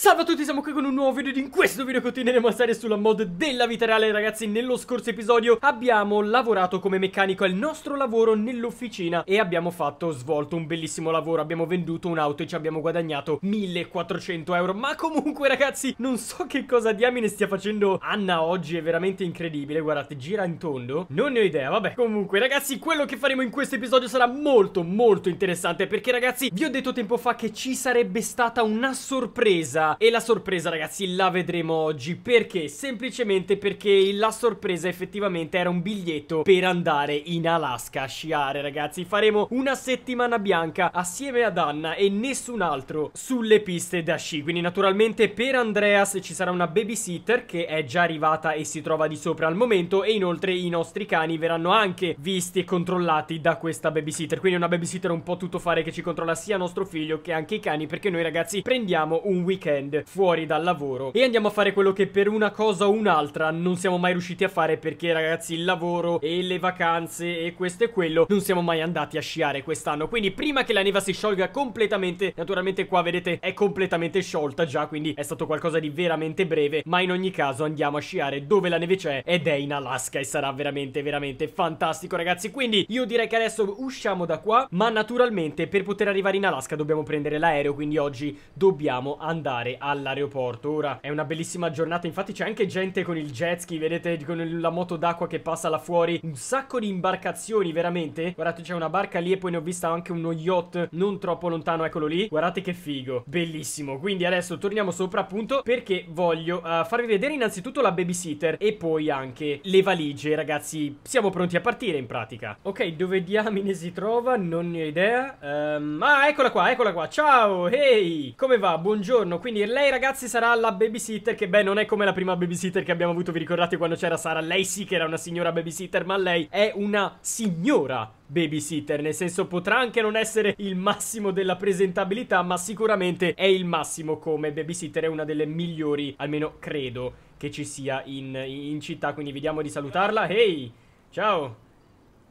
Salve a tutti, siamo qui con un nuovo video ed in questo video continueremo a stare sulla mod della vita reale ragazzi Nello scorso episodio abbiamo lavorato come meccanico al nostro lavoro nell'officina e abbiamo fatto, svolto un bellissimo lavoro Abbiamo venduto un'auto e ci abbiamo guadagnato 1400 euro Ma comunque ragazzi, non so che cosa diamine stia facendo Anna oggi, è veramente incredibile Guardate, gira in tondo, non ne ho idea, vabbè Comunque ragazzi, quello che faremo in questo episodio sarà molto molto interessante Perché ragazzi, vi ho detto tempo fa che ci sarebbe stata una sorpresa e la sorpresa ragazzi la vedremo oggi perché? Semplicemente perché la sorpresa effettivamente era un biglietto per andare in Alaska a sciare ragazzi faremo una settimana bianca assieme ad Anna e nessun altro sulle piste da sci quindi naturalmente per Andreas ci sarà una babysitter che è già arrivata e si trova di sopra al momento e inoltre i nostri cani verranno anche visti e controllati da questa babysitter quindi una babysitter un po' tutto fare che ci controlla sia nostro figlio che anche i cani perché noi ragazzi prendiamo un weekend weekend fuori dal lavoro e andiamo a fare quello che per una cosa o un'altra non siamo mai riusciti a fare perché ragazzi il lavoro e le vacanze e questo e quello non siamo mai andati a sciare quest'anno quindi prima che la neva si sciolga completamente naturalmente qua vedete è completamente sciolta già quindi è stato qualcosa di veramente breve ma in ogni caso andiamo a sciare dove la neve c'è ed è in Alaska e sarà veramente veramente fantastico ragazzi quindi io direi che adesso usciamo da qua ma naturalmente per poter arrivare in Alaska dobbiamo prendere l'aereo quindi oggi dobbiamo andare arrivare all'aeroporto. Ora è una bellissima giornata, infatti c'è anche gente con il jet ski, vedete con la moto d'acqua che passa là fuori, un sacco di imbarcazioni veramente. Guardate c'è una barca lì e poi ne ho vista anche uno yacht non troppo lontano, eccolo lì. Guardate che figo, bellissimo. Quindi adesso torniamo sopra appunto perché voglio uh, farvi vedere innanzitutto la babysitter e poi anche le valigie ragazzi. Siamo pronti a partire in pratica. Ok, dove diamine si trova? Non ne ho idea. Um, ah, eccola qua, eccola qua. Ciao, hey! Come va? Buongiorno, quindi Elvir. Lei, ragazzi, sarà la babysitter, che beh, non è come la prima babysitter che abbiamo avuto, vi ricordate quando c'era Sara? Lei sì che era una signora babysitter, ma lei è una signora babysitter, nel senso potrà anche non essere il massimo della presentabilità, ma sicuramente è il massimo come babysitter, è una delle migliori, almeno credo, che ci sia in, in città, quindi vediamo di salutarla. Ehi, hey, ciao!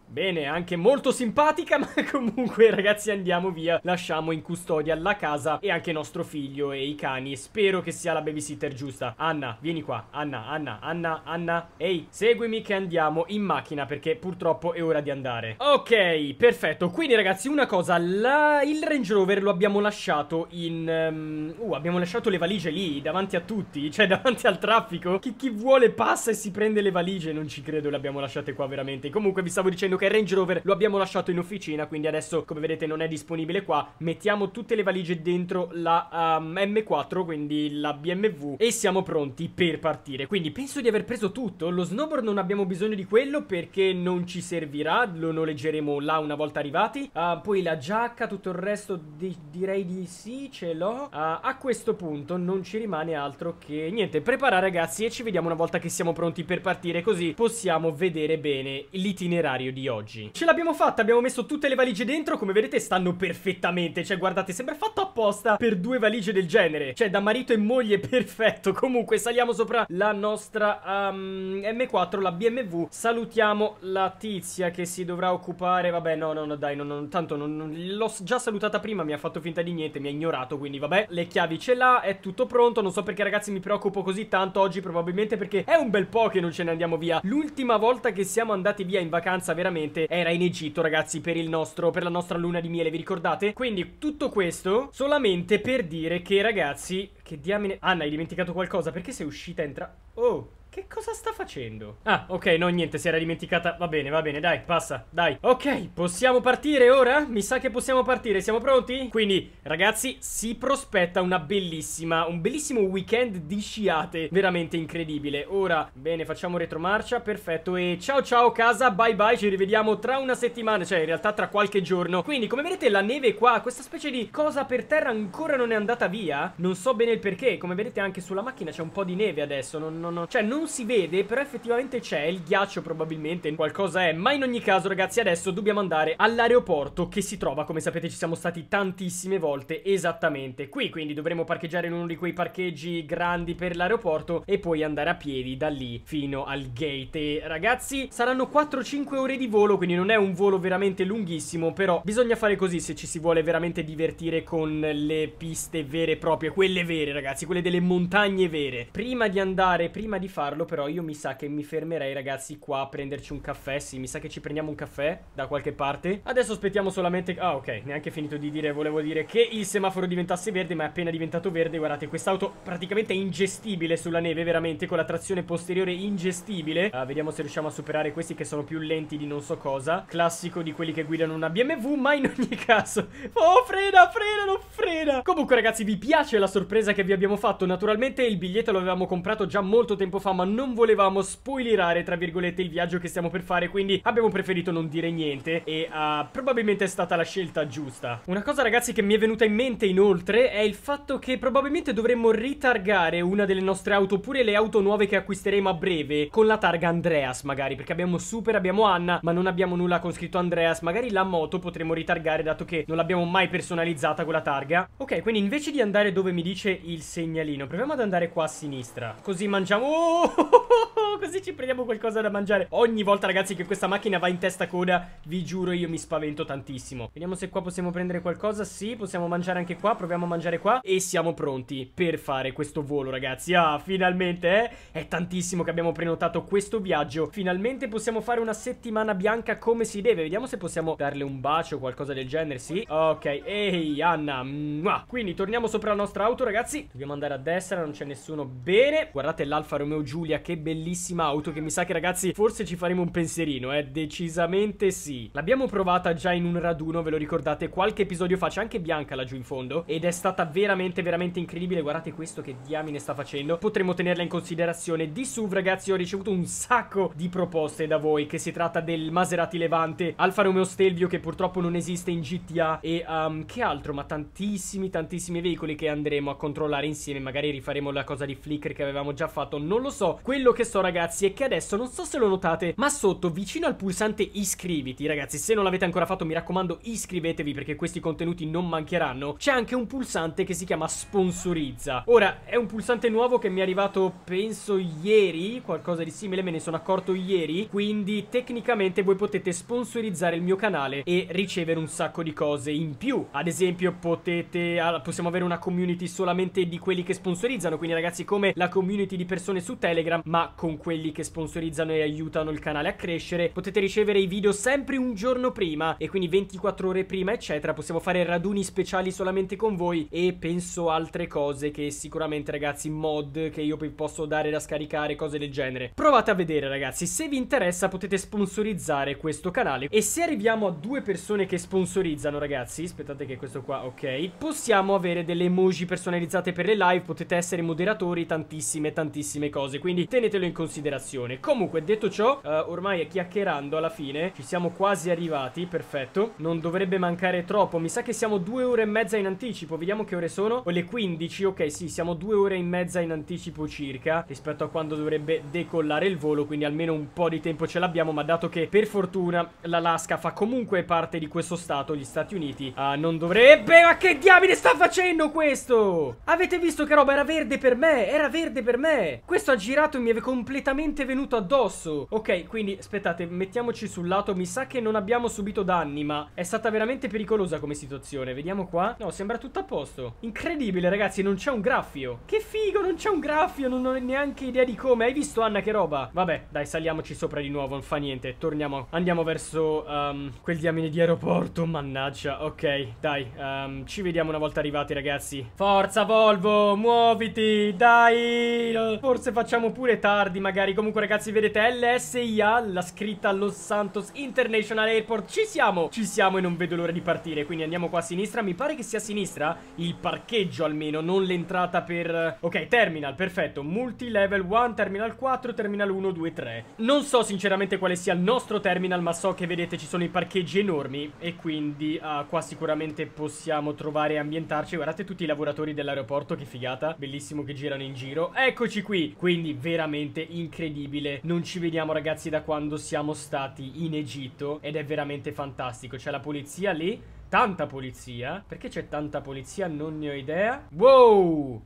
Bene, anche molto simpatica, ma comunque ragazzi andiamo via, lasciamo in custodia la casa e anche nostro figlio e i cani. Spero che sia la babysitter giusta. Anna, vieni qua, Anna, Anna, Anna, Anna, ehi, seguimi che andiamo in macchina perché purtroppo è ora di andare. Ok, perfetto, quindi ragazzi una cosa, la... il Range Rover lo abbiamo lasciato in... Um... Uh, abbiamo lasciato le valigie lì, davanti a tutti, cioè davanti al traffico. che chi vuole passa e si prende le valigie, non ci credo le abbiamo lasciate qua veramente. Comunque vi stavo dicendo che il Range Rover lo abbiamo lasciato in officina, quindi adesso come vedete non è disponibile qua. Mettiamo tutte le valigie dentro la um, ehm, M4, quindi la BMW, e siamo pronti per partire. Quindi penso di aver preso tutto, lo snowboard non abbiamo bisogno di quello perché non ci servirà, lo noleggeremo là una volta arrivati. Uh, poi la giacca, tutto il resto di, direi di sì, ce l'ho. Uh, a questo punto non ci rimane altro che niente, preparare ragazzi e ci vediamo una volta che siamo pronti per partire così possiamo vedere bene l'itinerario di oggi. Ce l'abbiamo fatta, abbiamo messo tutte le valigie dentro, come vedete stanno perfettamente, cioè guardate, sembra fatto apposta per due valigie del genere, cioè da marito e moglie perfetto. Comunque saliamo sopra la nostra um, ehm, M4, la BMW, salutiamo la tizia che si dovrà occupare, vabbè no no no dai, no, no, tanto l'ho già salutata prima, mi ha fatto finta di niente, mi ha ignorato, quindi vabbè, le chiavi ce l'ha, è tutto pronto, non so perché ragazzi mi preoccupo così tanto oggi, probabilmente perché è un bel po' che non ce ne andiamo via. L'ultima volta che siamo andati via in vacanza veramente praticamente era in Egitto ragazzi per, il nostro, per la nostra luna di miele vi ricordate? Quindi tutto questo solamente per dire che ragazzi che diamine Anna hai dimenticato qualcosa perché sei uscita entra Oh che cosa sta facendo? Ah, ok, no, niente, si era dimenticata. Va bene, va bene, dai, passa, dai. Ok, possiamo partire ora? Mi sa che possiamo partire, siamo pronti? Quindi, ragazzi, si prospetta una bellissima, un bellissimo weekend di sciate, veramente incredibile. Ora, bene, facciamo retromarcia, perfetto. E ciao ciao casa, bye bye, ci rivediamo tra una settimana, cioè in realtà tra qualche giorno. Quindi, come vedete, la neve qua, questa specie di cosa per terra ancora non è andata via. Non so bene il perché, come vedete anche sulla macchina c'è un po' di neve adesso, non, non, non, cioè non non si vede, però effettivamente c'è, il ghiaccio probabilmente qualcosa è, ma in ogni caso ragazzi adesso dobbiamo andare all'aeroporto che si trova, come sapete ci siamo stati tantissime volte, esattamente qui, quindi dovremo parcheggiare in uno di quei parcheggi grandi per l'aeroporto e poi andare a piedi da lì fino al gate. E ragazzi saranno 4-5 ore di volo, quindi non è un volo veramente lunghissimo, però bisogna fare così se ci si vuole veramente divertire con le piste vere e proprie, quelle vere ragazzi, quelle delle montagne vere. Prima di andare, prima di farlo farlo, però io mi sa che mi fermerei ragazzi qua a prenderci un caffè, sì, mi sa che ci prendiamo un caffè da qualche parte. Adesso aspettiamo solamente... Ah ok, neanche finito di dire, volevo dire che il semaforo diventasse verde, ma è appena diventato verde, guardate, quest'auto praticamente è ingestibile sulla neve, veramente, con la trazione posteriore ingestibile. Ah, vediamo se riusciamo a superare questi che sono più lenti di non so cosa. Classico di quelli che guidano una BMW, ma in ogni caso... Oh, frena, frena, non frena! Comunque ragazzi, vi piace la sorpresa che vi abbiamo fatto? Naturalmente il biglietto lo avevamo comprato già molto tempo fa, ma non volevamo spoilerare tra virgolette il viaggio che stiamo per fare quindi abbiamo preferito non dire niente e uh, probabilmente è stata la scelta giusta. Una cosa ragazzi che mi è venuta in mente inoltre è il fatto che probabilmente dovremmo ritargare una delle nostre auto oppure le auto nuove che acquisteremo a breve con la targa Andreas magari perché abbiamo Super, abbiamo Anna ma non abbiamo nulla con scritto Andreas magari la moto potremmo ritargare dato che non l'abbiamo mai personalizzata con la targa. Ok quindi invece di andare dove mi dice il segnalino proviamo ad andare qua a sinistra così mangiamo... Oh! Così ci prendiamo qualcosa da mangiare Ogni volta ragazzi che questa macchina va in testa coda Vi giuro io mi spavento tantissimo Vediamo se qua possiamo prendere qualcosa Sì possiamo mangiare anche qua Proviamo a mangiare qua E siamo pronti per fare questo volo ragazzi Ah finalmente eh È tantissimo che abbiamo prenotato questo viaggio Finalmente possiamo fare una settimana bianca come si deve Vediamo se possiamo darle un bacio o qualcosa del genere Sì ok Ehi Anna Mua. Quindi torniamo sopra la nostra auto ragazzi Dobbiamo andare a destra non c'è nessuno Bene Guardate l'Alfa Romeo giù Giulia, che bellissima auto che mi sa che ragazzi forse ci faremo un pensierino, eh, decisamente sì. L'abbiamo provata già in un raduno, ve lo ricordate, qualche episodio fa, c'è anche Bianca laggiù in fondo ed è stata veramente veramente incredibile, guardate questo che diamine sta facendo, potremmo tenerla in considerazione. Di SUV ragazzi ho ricevuto un sacco di proposte da voi, che si tratta del Maserati Levante, Alfa Romeo Stelvio che purtroppo non esiste in GTA e um, che altro, ma tantissimi tantissimi veicoli che andremo a controllare insieme, magari rifaremo la cosa di Flickr che avevamo già fatto, non lo so so. Quello che so ragazzi è che adesso, non so se lo notate, ma sotto vicino al pulsante iscriviti, ragazzi se non l'avete ancora fatto mi raccomando iscrivetevi perché questi contenuti non mancheranno, c'è anche un pulsante che si chiama sponsorizza. Ora, è un pulsante nuovo che mi è arrivato penso ieri, qualcosa di simile, me ne sono accorto ieri, quindi tecnicamente voi potete sponsorizzare il mio canale e ricevere un sacco di cose in più. Ad esempio potete, ah, possiamo avere una community solamente di quelli che sponsorizzano, quindi ragazzi come la community di persone su Telegram Telegram, ma con quelli che sponsorizzano e aiutano il canale a crescere, potete ricevere i video sempre un giorno prima e quindi 24 ore prima, eccetera. Possiamo fare raduni speciali solamente con voi e penso altre cose che sicuramente, ragazzi, mod che io vi posso dare da scaricare, cose del genere. Provate a vedere, ragazzi. Se vi interessa, potete sponsorizzare questo canale. E se arriviamo a due persone che sponsorizzano, ragazzi, aspettate che questo qua, ok, possiamo avere delle emoji personalizzate per le live, potete essere moderatori, tantissime, tantissime cose. Quindi quindi tenetelo in considerazione. Comunque, detto ciò, eh, ormai chiacchierando alla fine, ci siamo quasi arrivati, perfetto. Non dovrebbe mancare troppo, mi sa che siamo due ore e mezza in anticipo, vediamo che ore sono. O le 15, ok, sì, siamo due ore e mezza in anticipo circa rispetto a quando dovrebbe decollare il volo, quindi almeno un po' di tempo ce l'abbiamo, ma dato che per fortuna l'Alaska fa comunque parte di questo stato, gli Stati Uniti, eh, non dovrebbe... Ma che diamine sta facendo questo? Avete visto che roba? Era verde per me, era verde per me. Questo ha girato e mi è completamente venuto addosso. Ok, quindi aspettate, mettiamoci sul lato. Mi sa che non abbiamo subito danni, ma è stata veramente pericolosa come situazione. Vediamo qua. No, sembra tutto a posto. Incredibile, ragazzi, non c'è un graffio. Che figo, non c'è un graffio. Non ho neanche idea di come. Hai visto, Anna, che roba? Vabbè, dai, saliamoci sopra di nuovo. Non fa niente. Torniamo. Andiamo verso um, quel diamine di aeroporto. Mannaggia. Ok, dai. Um, ci vediamo una volta arrivati, ragazzi. Forza, Volvo. Muoviti. Dai. Forse facciamo siamo pure tardi magari. Comunque ragazzi vedete LSIA, la scritta Los Santos International Airport. Ci siamo, ci siamo e non vedo l'ora di partire. Quindi andiamo qua a sinistra. Mi pare che sia a sinistra il parcheggio almeno, non l'entrata per... Ok, terminal, perfetto. Multi-level 1, terminal 4, terminal 1, 2, 3. Non so sinceramente quale sia il nostro terminal, ma so che vedete ci sono i parcheggi enormi. E quindi ah, qua sicuramente possiamo trovare e ambientarci. Guardate tutti i lavoratori dell'aeroporto, che figata. Bellissimo che girano in giro. Eccoci qui. Quindi quindi veramente incredibile. Non ci vediamo ragazzi da quando siamo stati in Egitto ed è veramente fantastico. C'è la polizia lì, tanta polizia. Perché c'è tanta polizia? Non ne ho idea. Wow!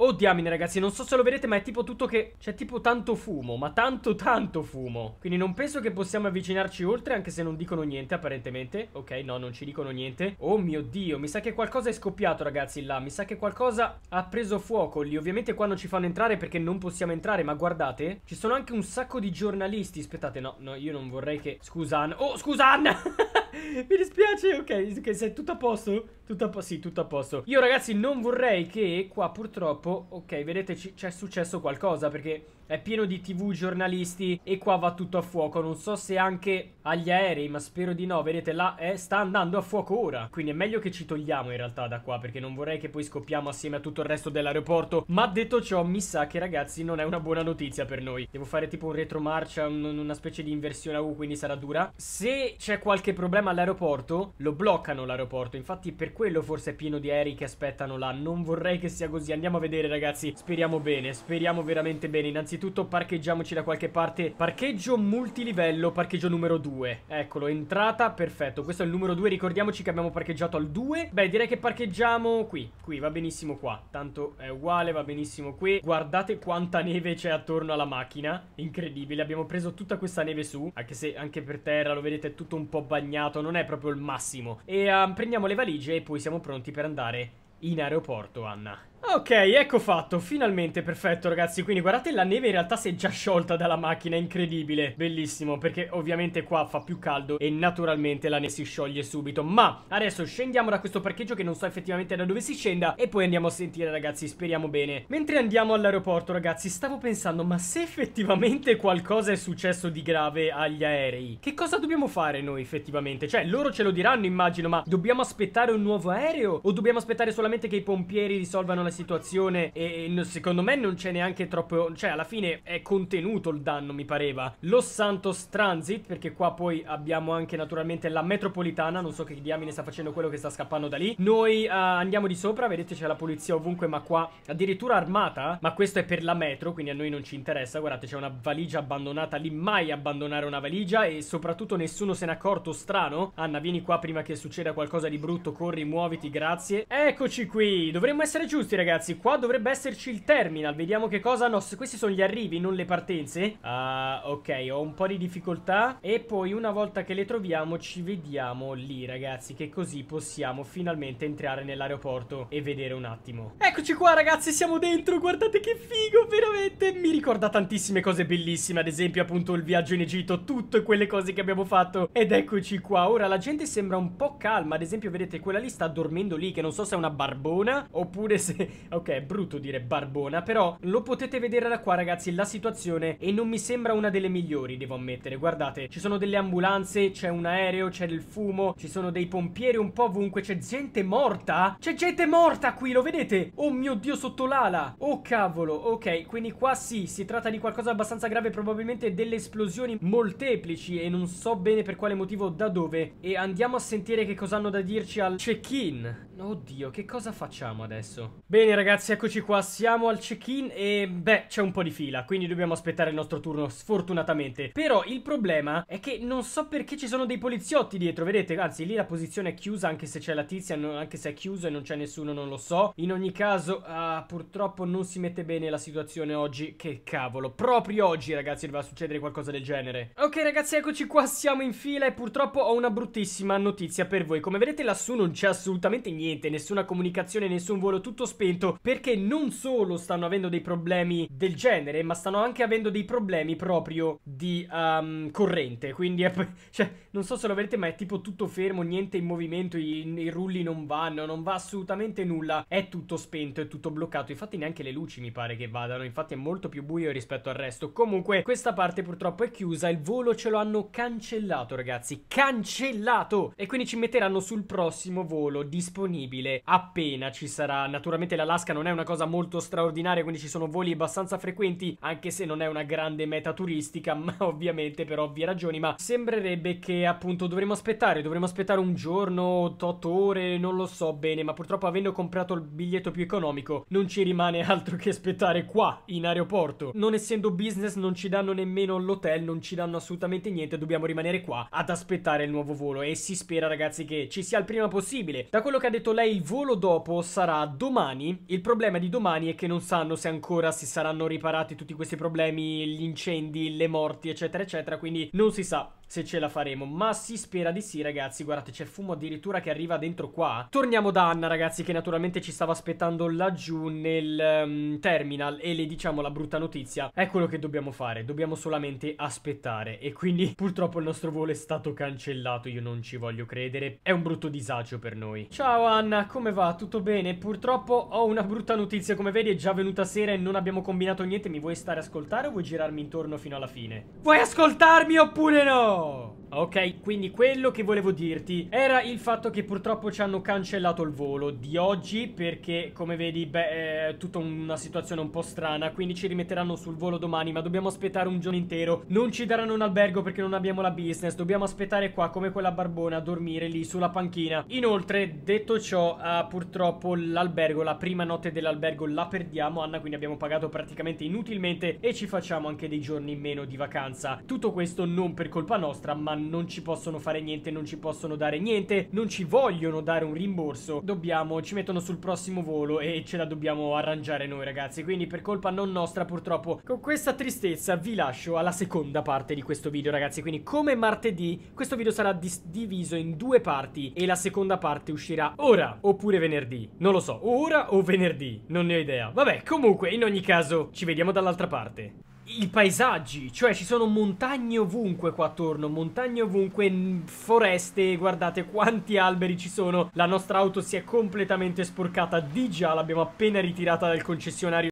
Oh diamine ragazzi, non so se lo vedete ma è tipo tutto che... C'è tipo tanto fumo, ma tanto tanto fumo Quindi non penso che possiamo avvicinarci oltre anche se non dicono niente apparentemente Ok, no, non ci dicono niente Oh mio dio, mi sa che qualcosa è scoppiato ragazzi là Mi sa che qualcosa ha preso fuoco lì Ovviamente qua non ci fanno entrare perché non possiamo entrare Ma guardate, ci sono anche un sacco di giornalisti Aspettate, no, no, io non vorrei che... Scusa Anna... Oh, scusa Anna! Mi dispiace, ok, ok, sei tutto a posto? Tutto a posto, sì, tutto a posto. Io ragazzi non vorrei che qua purtroppo, ok, vedete c'è successo qualcosa perché è pieno di tv giornalisti e qua va tutto a fuoco. Non so se anche agli aerei, ma spero di no. Vedete, là è, eh, sta andando a fuoco ora. Quindi è meglio che ci togliamo in realtà da qua, perché non vorrei che poi scoppiamo assieme a tutto il resto dell'aeroporto. Ma detto ciò, mi sa che ragazzi non è una buona notizia per noi. Devo fare tipo un retromarcia, un, una specie di inversione a U, quindi sarà dura. Se c'è qualche problema all'aeroporto, lo bloccano l'aeroporto. Infatti per quello forse è pieno di aerei che aspettano là. Non vorrei che sia così. Andiamo a vedere ragazzi. Speriamo bene, speriamo veramente bene. Innanzitutto innanzitutto parcheggiamoci da qualche parte. Parcheggio multilivello, parcheggio numero 2. Eccolo, entrata, perfetto. Questo è il numero 2, ricordiamoci che abbiamo parcheggiato al 2. Beh, direi che parcheggiamo qui, qui, va benissimo qua. Tanto è uguale, va benissimo qui. Guardate quanta neve c'è attorno alla macchina. Incredibile, abbiamo preso tutta questa neve su. Anche se anche per terra, lo vedete, è tutto un po' bagnato, non è proprio il massimo. E uh, prendiamo le valigie e poi siamo pronti per andare in aeroporto, Anna. Ok, ecco fatto, finalmente perfetto ragazzi, quindi guardate la neve in realtà si è già sciolta dalla macchina, incredibile, bellissimo, perché ovviamente qua fa più caldo e naturalmente la neve si scioglie subito, ma adesso scendiamo da questo parcheggio che non so effettivamente da dove si scenda e poi andiamo a sentire ragazzi, speriamo bene. Mentre andiamo all'aeroporto ragazzi, stavo pensando, ma se effettivamente qualcosa è successo di grave agli aerei, che cosa dobbiamo fare noi effettivamente? Cioè, loro ce lo diranno immagino, ma dobbiamo aspettare un nuovo aereo o dobbiamo aspettare solamente che i pompieri risolvano la la situazione e, secondo me non c'è neanche troppo... Cioè, alla fine è contenuto il danno, mi pareva. lo Santos Transit, perché qua poi abbiamo anche naturalmente la metropolitana, non so che diamine sta facendo quello che sta scappando da lì. Noi uh, andiamo di sopra, vedete c'è la polizia ovunque, ma qua addirittura armata, ma questo è per la metro, quindi a noi non ci interessa. Guardate, c'è una valigia abbandonata lì, mai abbandonare una valigia e soprattutto nessuno se n'è accorto, strano. Anna, vieni qua prima che succeda qualcosa di brutto, corri, muoviti, grazie. Eccoci qui, dovremmo essere giusti ragazzi, qua dovrebbe esserci il terminal. Vediamo che cosa... No, questi sono gli arrivi, non le partenze. Ah, uh, ok, ho un po' di difficoltà. E poi una volta che le troviamo ci vediamo lì, ragazzi, che così possiamo finalmente entrare nell'aeroporto e vedere un attimo. Eccoci qua, ragazzi, siamo dentro. Guardate che figo, veramente. Mi ricorda tantissime cose bellissime, ad esempio appunto il viaggio in Egitto, tutte quelle cose che abbiamo fatto. Ed eccoci qua. Ora la gente sembra un po' calma, ad esempio vedete quella lì sta dormendo lì, che non so se è una barbona oppure se ok, è brutto dire barbona, però lo potete vedere da qua ragazzi la situazione e non mi sembra una delle migliori, devo ammettere. Guardate, ci sono delle ambulanze, c'è un aereo, c'è del fumo, ci sono dei pompieri un po' ovunque, c'è gente morta? C'è gente morta qui, lo vedete? Oh mio Dio, sotto l'ala! Oh cavolo, ok, quindi qua sì, si tratta di qualcosa abbastanza grave, probabilmente delle esplosioni molteplici e non so bene per quale motivo o da dove. E andiamo a sentire che cosa hanno da dirci al check-in. Oddio, che cosa facciamo adesso? Beh, Bene ragazzi, eccoci qua, siamo al check-in e beh, c'è un po' di fila, quindi dobbiamo aspettare il nostro turno, sfortunatamente. Però il problema è che non so perché ci sono dei poliziotti dietro, vedete? Anzi, lì la posizione è chiusa, anche se c'è la tizia, non, anche se è chiuso e non c'è nessuno, non lo so. In ogni caso, ah, purtroppo non si mette bene la situazione oggi, che cavolo. Proprio oggi, ragazzi, doveva succedere qualcosa del genere. Ok ragazzi, eccoci qua, siamo in fila e purtroppo ho una bruttissima notizia per voi. Come vedete lassù non c'è assolutamente niente, nessuna comunicazione, nessun volo, tutto spento momento perché non solo stanno avendo dei problemi del genere, ma stanno anche avendo dei problemi proprio di um, corrente. Quindi, è, cioè, non so se lo vedete, ma è tipo tutto fermo, niente in movimento, i, i rulli non vanno, non va assolutamente nulla, è tutto spento, è tutto bloccato. Infatti, neanche le luci mi pare che vadano, infatti è molto più buio rispetto al resto. Comunque, questa parte purtroppo è chiusa, il volo ce lo hanno cancellato, ragazzi, cancellato! E quindi ci metteranno sul prossimo volo disponibile appena ci sarà naturalmente l'Alaska non è una cosa molto straordinaria, quindi ci sono voli abbastanza frequenti, anche se non è una grande meta turistica, ma ovviamente per ovvie ragioni, ma sembrerebbe che appunto dovremmo aspettare, dovremmo aspettare un giorno, 8 ore, non lo so bene, ma purtroppo avendo comprato il biglietto più economico non ci rimane altro che aspettare qua, in aeroporto. Non essendo business non ci danno nemmeno l'hotel, non ci danno assolutamente niente, dobbiamo rimanere qua ad aspettare il nuovo volo e si spera ragazzi che ci sia il prima possibile. Da quello che ha detto lei il volo dopo sarà domani il problema di domani è che non sanno se ancora si saranno riparati tutti questi problemi, gli incendi, le morti, eccetera, eccetera, quindi non si sa se ce la faremo, ma si spera di sì ragazzi, guardate c'è fumo addirittura che arriva dentro qua. Torniamo da Anna ragazzi che naturalmente ci stava aspettando laggiù nel um, terminal e le diciamo la brutta notizia, è quello che dobbiamo fare, dobbiamo solamente aspettare e quindi purtroppo il nostro volo è stato cancellato, io non ci voglio credere, è un brutto disagio per noi. Ciao Anna, come va? Tutto bene? Purtroppo ho una brutta notizia, come vedi è già venuta sera e non abbiamo combinato niente, mi vuoi stare a ascoltare o vuoi girarmi intorno fino alla fine? Vuoi ascoltarmi oppure no? Lord. Ok, quindi quello che volevo dirti era il fatto che purtroppo ci hanno cancellato il volo di oggi perché come vedi beh, è tutta una situazione un po' strana, quindi ci rimetteranno sul volo domani ma dobbiamo aspettare un giorno intero, non ci daranno un albergo perché non abbiamo la business, dobbiamo aspettare qua come quella barbona a dormire lì sulla panchina. Inoltre detto ciò eh, purtroppo l'albergo, la prima notte dell'albergo la perdiamo Anna, quindi abbiamo pagato praticamente inutilmente e ci facciamo anche dei giorni in meno di vacanza. Tutto questo non per colpa nostra ma non ci possono fare niente, non ci possono dare niente, non ci vogliono dare un rimborso, dobbiamo, ci mettono sul prossimo volo e ce la dobbiamo arrangiare noi ragazzi, quindi per colpa non nostra purtroppo con questa tristezza vi lascio alla seconda parte di questo video ragazzi, quindi come martedì questo video sarà dis- diviso in due parti e la seconda parte uscirà ora oppure venerdì, non lo so, ora o venerdì, non ne ho idea, vabbè comunque in ogni caso ci vediamo dall'altra parte i paesaggi, cioè ci sono montagne ovunque qua attorno, montagne ovunque, foreste, guardate quanti alberi ci sono. La nostra auto si è completamente sporcata di già, l'abbiamo appena ritirata dal concessionario